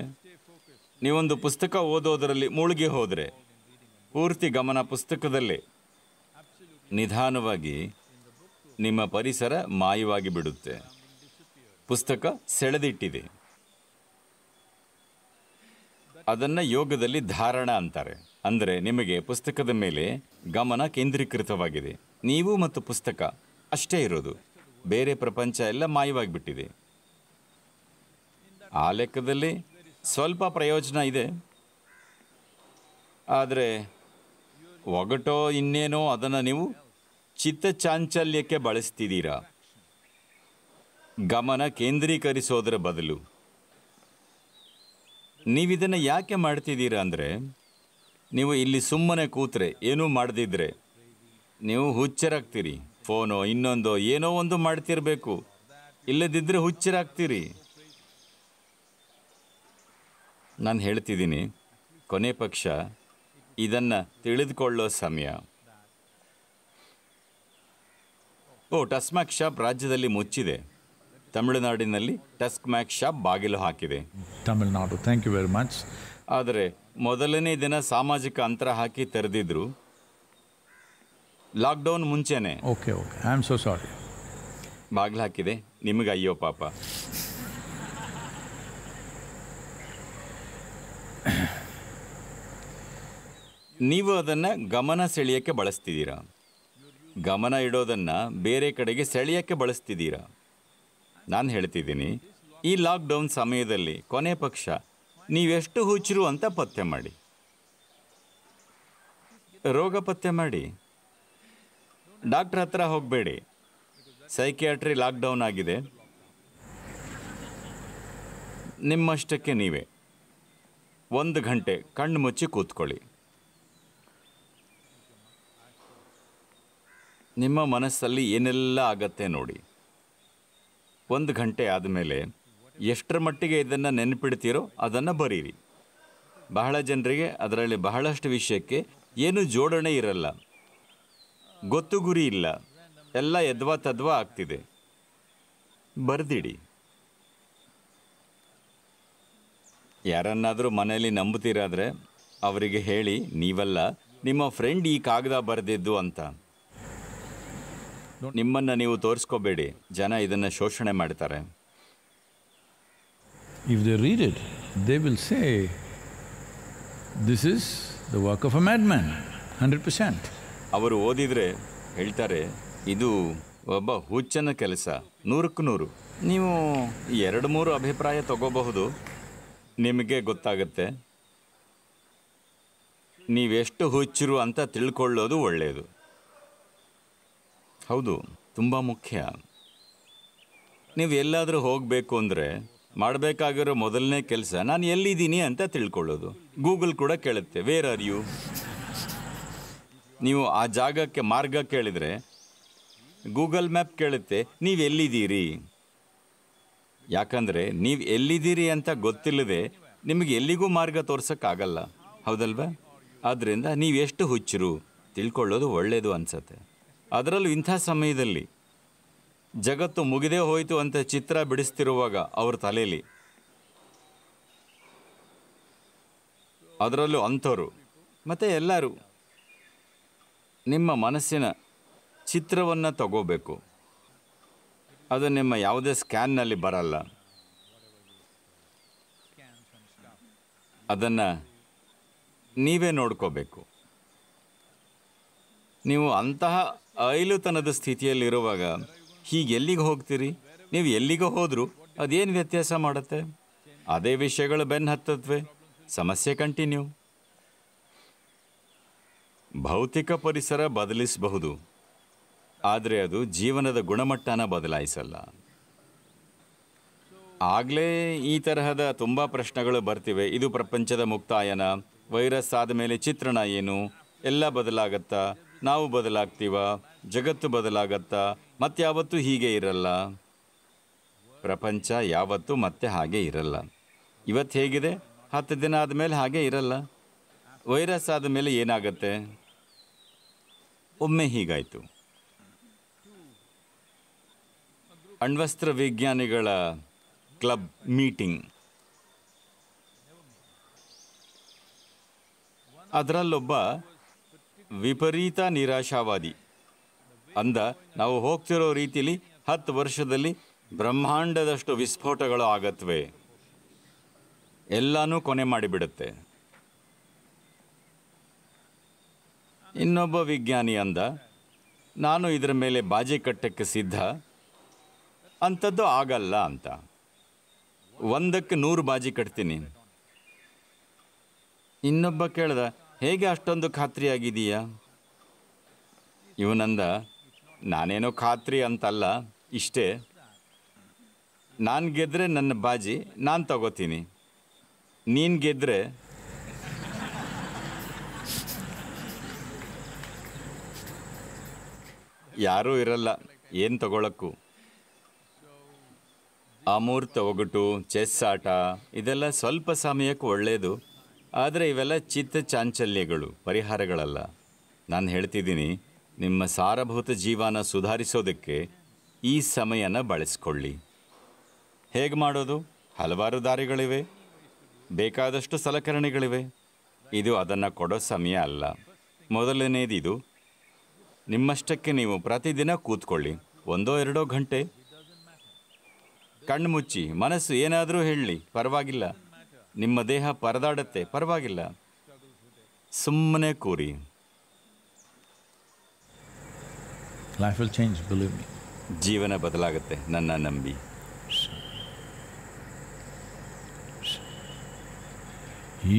ನೀವೊಂದು ಪುಸ್ತಕ ಓದೋದರಲ್ಲಿ ಮುಳುಗಿ ಹೋದರೆ ಪೂರ್ತಿ ಗಮನ ಪುಸ್ತಕದಲ್ಲೇ ನಿಧಾನವಾಗಿ ನಿಮ್ಮ ಪರಿಸರ ಮಾಯವಾಗಿ ಬಿಡುತ್ತೆ ಪುಸ್ತಕ ಸೆಳೆದಿಟ್ಟಿದೆ ಅದನ್ನು ಯೋಗದಲ್ಲಿ ಧಾರಣ ಅಂತಾರೆ ಅಂದರೆ ನಿಮಗೆ ಪುಸ್ತಕದ ಮೇಲೆ ಗಮನ ಕೇಂದ್ರೀಕೃತವಾಗಿದೆ ನೀವು ಮತ್ತು ಪುಸ್ತಕ ಅಷ್ಟೇ ಇರೋದು ಬೇರೆ ಪ್ರಪಂಚ ಎಲ್ಲ ಮಾಯವಾಗಿಬಿಟ್ಟಿದೆ ಆ ಲೆಕ್ಕದಲ್ಲಿ ಸ್ವಲ್ಪ ಪ್ರಯೋಜನ ಇದೆ ಆದರೆ ಒಗಟೋ ಇನ್ನೇನೋ ಅದನ್ನು ನೀವು ಚಿತ್ತ ಚಾಂಚಲ್ಯಕ್ಕೆ ಬಳಸ್ತಿದ್ದೀರಾ ಗಮನ ಕೇಂದ್ರೀಕರಿಸೋದರ ಬದಲು ನೀವಿದನ್ನು ಯಾಕೆ ಮಾಡ್ತಿದ್ದೀರಾ ಅಂದರೆ ನೀವು ಇಲ್ಲಿ ಸುಮ್ಮನೆ ಕೂತ್ರೆ ಏನೂ ಮಾಡದಿದ್ರೆ ನೀವು ಹುಚ್ಚರಾಗ್ತೀರಿ ಫೋನೋ ಇನ್ನೊಂದು ಏನೋ ಒಂದು ಮಾಡ್ತಿರಬೇಕು ಇಲ್ಲದಿದ್ದರೆ ಹುಚ್ಚರಾಗ್ತೀರಿ ನಾನು ಹೇಳ್ತಿದ್ದೀನಿ ಕೊನೆ ಪಕ್ಷ ಇದನ್ನು ತಿಳಿದುಕೊಳ್ಳೋ ಸಮಯ ಓ ಮ್ಯಾಕ್ ಶಾಪ್ ರಾಜ್ಯದಲ್ಲಿ ಮುಚ್ಚಿದೆ ತಮಿಳುನಾಡಿನಲ್ಲಿ ಟಸ್ಕ್ ಮ್ಯಾಕ್ ಶಾಪ್ ಬಾಗಿಲು ಹಾಕಿದೆ Tamil Nadu thank you very much ಆದರೆ ಮೊದಲನೇ ದಿನ ಸಾಮಾಜಿಕ ಅಂತರ ಹಾಕಿ ತೆರೆದಿದ್ರು ಲಾಕ್ಡೌನ್ ಮುಂಚೆನೆ okay okay I am so sorry ಬಾಗಿಲು ಹಾಕಿದೆ ನಿಮಗೆ ಅಯ್ಯೋ ಪಾಪ ನೀವು ಅದನ್ನು ಗಮನ ಸೆಳೆಯೋಕ್ಕೆ ಬಳಸ್ತಿದ್ದೀರಾ ಗಮನ ಇಡೋದನ್ನು ಬೇರೆ ಕಡೆಗೆ ಸೆಳೆಯೋಕ್ಕೆ ಬಳಸ್ತಿದ್ದೀರಾ ನಾನು ಹೇಳ್ತಿದ್ದೀನಿ ಈ ಲಾಕ್ಡೌನ್ ಸಮಯದಲ್ಲಿ ಕೊನೆ ಪಕ್ಷ ನೀವೆಷ್ಟು ಹುಚ್ಚರು ಅಂತ ಪತ್ತೆ ಮಾಡಿ ರೋಗ ಪತ್ತೆ ಮಾಡಿ ಡಾಕ್ಟ್ರ್ ಹತ್ರ ಹೋಗಬೇಡಿ ಸೈಕಿಯಾಟ್ರಿ ಲಾಕ್ಡೌನ್ ಆಗಿದೆ ನಿಮ್ಮಷ್ಟಕ್ಕೆ ನೀವೇ ಒಂದು ಗಂಟೆ ಕಣ್ಣು ಮುಚ್ಚಿ ಕೂತ್ಕೊಳ್ಳಿ ನಿಮ್ಮ ಮನಸ್ಸಲ್ಲಿ ಏನೆಲ್ಲ ಆಗತ್ತೆ ನೋಡಿ ಒಂದು ಗಂಟೆ ಆದಮೇಲೆ ಎಷ್ಟರ ಮಟ್ಟಿಗೆ ಇದನ್ನು ನೆನಪಿಡ್ತೀರೋ ಅದನ್ನು ಬರೀರಿ ಬಹಳ ಜನರಿಗೆ ಅದರಲ್ಲಿ ಬಹಳಷ್ಟು ವಿಷಯಕ್ಕೆ ಏನು ಜೋಡಣೆ ಇರಲ್ಲ ಗೊತ್ತು ಗುರಿ ಇಲ್ಲ ಎಲ್ಲ ಯದ್ವಾ ತದ್ವಾ ಆಗ್ತಿದೆ ಬರ್ದಿಡಿ ಯಾರನ್ನಾದರೂ ಮನೆಯಲ್ಲಿ ನಂಬುತ್ತೀರಾದರೆ ಅವರಿಗೆ ಹೇಳಿ ನೀವಲ್ಲ ನಿಮ್ಮ ಫ್ರೆಂಡ್ ಈ ಕಾಗದ ಬರೆದಿದ್ದು ಅಂತ ನಿಮ್ಮನ್ನು ನೀವು ತೋರಿಸ್ಕೋಬೇಡಿ ಜನ ಇದನ್ನು ಶೋಷಣೆ ಮಾಡ್ತಾರೆ If they read it, they will say, this is the work of a madman, hundred percent ಅವರು ಓದಿದರೆ ಹೇಳ್ತಾರೆ ಇದು ಒಬ್ಬ ಹುಚ್ಚನ ಕೆಲಸ ನೂರಕ್ಕೂ ನೂರು ನೀವು ಎರಡು ಮೂರು ಅಭಿಪ್ರಾಯ ತಗೋಬಹುದು ನಿಮಗೆ ಗೊತ್ತಾಗತ್ತೆ ನೀವೆಷ್ಟು ಹುಚ್ಚರು ಅಂತ ತಿಳ್ಕೊಳ್ಳೋದು ಒಳ್ಳೆಯದು ಹೌದು ತುಂಬ ಮುಖ್ಯ ನೀವು ಎಲ್ಲಾದರೂ ಹೋಗಬೇಕು ಅಂದರೆ ಮಾಡಬೇಕಾಗಿರೋ ಮೊದಲನೇ ಕೆಲಸ ನಾನು ಎಲ್ಲಿದ್ದೀನಿ ಅಂತ ತಿಳ್ಕೊಳ್ಳೋದು ಗೂಗಲ್ ಕೂಡ ಕೇಳುತ್ತೆ ವೇರ್ ಆರ್ ಯು ನೀವು ಆ ಜಾಗಕ್ಕೆ ಮಾರ್ಗ ಕೇಳಿದರೆ ಗೂಗಲ್ ಮ್ಯಾಪ್ ಕೇಳುತ್ತೆ ನೀವು ಎಲ್ಲಿದ್ದೀರಿ ಯಾಕಂದರೆ ನೀವು ಎಲ್ಲಿದ್ದೀರಿ ಅಂತ ಗೊತ್ತಿಲ್ಲದೆ ನಿಮಗೆ ಎಲ್ಲಿಗೂ ಮಾರ್ಗ ತೋರ್ಸೋಕ್ಕಾಗಲ್ಲ ಹೌದಲ್ವಾ ಆದ್ದರಿಂದ ನೀವು ಎಷ್ಟು ಹುಚ್ಚರು ತಿಳ್ಕೊಳ್ಳೋದು ಒಳ್ಳೆಯದು ಅನಿಸತ್ತೆ ಅದರಲ್ಲೂ ಇಂಥ ಸಮಯದಲ್ಲಿ ಜಗತ್ತು ಮುಗಿದೇ ಹೋಯಿತು ಅಂತ ಚಿತ್ರ ಬಿಡಿಸ್ತಿರುವಾಗ ಅವ್ರ ತಲೆಯಲ್ಲಿ ಅದರಲ್ಲೂ ಅಂಥವರು ಮತ್ತು ಎಲ್ಲರೂ ನಿಮ್ಮ ಮನಸ್ಸಿನ ಚಿತ್ರವನ್ನು ತಗೋಬೇಕು ಅದು ನಿಮ್ಮ ಯಾವುದೇ ಸ್ಕ್ಯಾನ್ನಲ್ಲಿ ಬರಲ್ಲ ಅದನ್ನು ನೀವೇ ನೋಡ್ಕೋಬೇಕು ನೀವು ಅಂತಹ ಐಲುತನದ ಸ್ಥಿತಿಯಲ್ಲಿರುವಾಗ ಹೀಗೆ ಎಲ್ಲಿಗೆ ಹೋಗ್ತೀರಿ ನೀವು ಎಲ್ಲಿಗೆ ಹೋದರೂ ಅದೇನು ವ್ಯತ್ಯಾಸ ಮಾಡುತ್ತೆ ಅದೇ ವಿಷಯಗಳು ಬೆನ್ನು ಹತ್ತತ್ವೆ ಸಮಸ್ಯೆ ಕಂಟಿನ್ಯೂ ಭೌತಿಕ ಪರಿಸರ ಬದಲಿಸಬಹುದು ಆದರೆ ಅದು ಜೀವನದ ಗುಣಮಟ್ಟನ ಬದಲಾಯಿಸಲ್ಲ ಆಗಲೇ ಈ ತರಹದ ತುಂಬ ಪ್ರಶ್ನೆಗಳು ಬರ್ತಿವೆ ಇದು ಪ್ರಪಂಚದ ಮುಕ್ತಾಯನ ವೈರಸ್ ಆದ ಮೇಲೆ ಚಿತ್ರಣ ಏನು ಎಲ್ಲ ಬದಲಾಗತ್ತಾ ನಾವು ಬದಲಾಗ್ತೀವ ಜಗತ್ತು ಬದಲಾಗತ್ತಾ ಮತ್ತೆ ಯಾವತ್ತೂ ಹೀಗೆ ಇರಲ್ಲ ಪ್ರಪಂಚ ಯಾವತ್ತು ಮತ್ತೆ ಹಾಗೆ ಇರಲ್ಲ ಇವತ್ತು ಹೇಗಿದೆ ಹತ್ತು ದಿನ ಆದಮೇಲೆ ಹಾಗೆ ಇರಲ್ಲ ವೈರಸ್ ಆದ ಮೇಲೆ ಏನಾಗತ್ತೆ ಒಮ್ಮೆ ಹೀಗಾಯಿತು ಅಣ್ವಸ್ತ್ರ ವಿಜ್ಞಾನಿಗಳ ಕ್ಲಬ್ ಮೀಟಿಂಗ್ ಅದರಲ್ಲೊಬ್ಬ ವಿಪರೀತ ನಿರಾಶಾವಾದಿ ಅಂದ ನಾವು ಹೋಗ್ತಿರೋ ರೀತಿಯಲ್ಲಿ ಹತ್ತು ವರ್ಷದಲ್ಲಿ ಬ್ರಹ್ಮಾಂಡದಷ್ಟು ವಿಸ್ಫೋಟಗಳು ಆಗತ್ವೆ ಎಲ್ಲನೂ ಕೊನೆ ಮಾಡಿಬಿಡುತ್ತೆ ಇನ್ನೊಬ್ಬ ವಿಜ್ಞಾನಿ ಅಂದ ನಾನು ಇದರ ಮೇಲೆ ಬಾಜಿ ಕಟ್ಟಕ್ಕೆ ಸಿದ್ಧ ಅಂಥದ್ದು ಆಗಲ್ಲ ಅಂತ ಒಂದಕ್ಕೆ ನೂರು ಬಾಜಿ ಕಟ್ತೀನಿ ಇನ್ನೊಬ್ಬ ಕೇಳ್ದ ಹೇಗೆ ಅಷ್ಟೊಂದು ಖಾತ್ರಿ ಆಗಿದೆಯಾ ಇವನಂದ ನಾನೇನೋ ಖಾತ್ರಿ ಅಂತಲ್ಲ ಇಷ್ಟೇ ನಾನು ಗೆದ್ದರೆ ನನ್ನ ಬಾಜಿ ನಾನು ತಗೋತೀನಿ ನೀನು ಗೆದ್ರೆ ಯಾರೂ ಇರಲ್ಲ ಏನು ತಗೊಳಕ್ಕು ಅಮೂರ್ತ ಒಗಟು ಚೆಸ್ ಆಟ ಇದೆಲ್ಲ ಸ್ವಲ್ಪ ಸಮಯಕ್ಕೆ ಒಳ್ಳೆಯದು ಆದರೆ ಇವೆಲ್ಲ ಚಿತ್ತ ಚಾಂಚಲ್ಯಗಳು ಪರಿಹಾರಗಳಲ್ಲ ನಾನು ಹೇಳ್ತಿದ್ದೀನಿ ನಿಮ್ಮ ಸಾರಭೂತ ಜೀವನ ಸುಧಾರಿಸೋದಕ್ಕೆ ಈ ಸಮಯನ ಬಳಸ್ಕೊಳ್ಳಿ ಹೇಗೆ ಮಾಡೋದು ಹಲವಾರು ದಾರಿಗಳಿವೆ ಬೇಕಾದಷ್ಟು ಸಲಕರಣೆಗಳಿವೆ ಇದು ಅದನ್ನು ಕೊಡೋ ಸಮಯ ಅಲ್ಲ ಮೊದಲನೇದು ಇದು ನಿಮ್ಮಷ್ಟಕ್ಕೆ ನೀವು ಪ್ರತಿದಿನ ಕೂತ್ಕೊಳ್ಳಿ ಒಂದೋ ಎರಡೋ ಗಂಟೆ ಕಣ್ಣು ಮುಚ್ಚಿ ಮನಸ್ಸು ಏನಾದರೂ ಹೇಳಲಿ ಪರವಾಗಿಲ್ಲ ನಿಮ್ಮ ದೇಹ ಪರದಾಡುತ್ತೆ ಪರವಾಗಿಲ್ಲ ಸುಮ್ಮನೆ ಕೂರಿ life will change believe me ಜೀವನ ಬದಲಾಗುತ್ತೆ ನನ್ನ ನಂಬಿ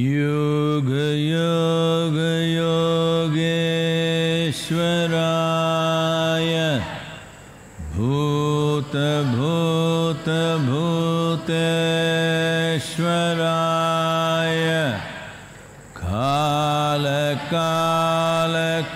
योग योग योगेश्वराय भूत भूत भूतेश्वराय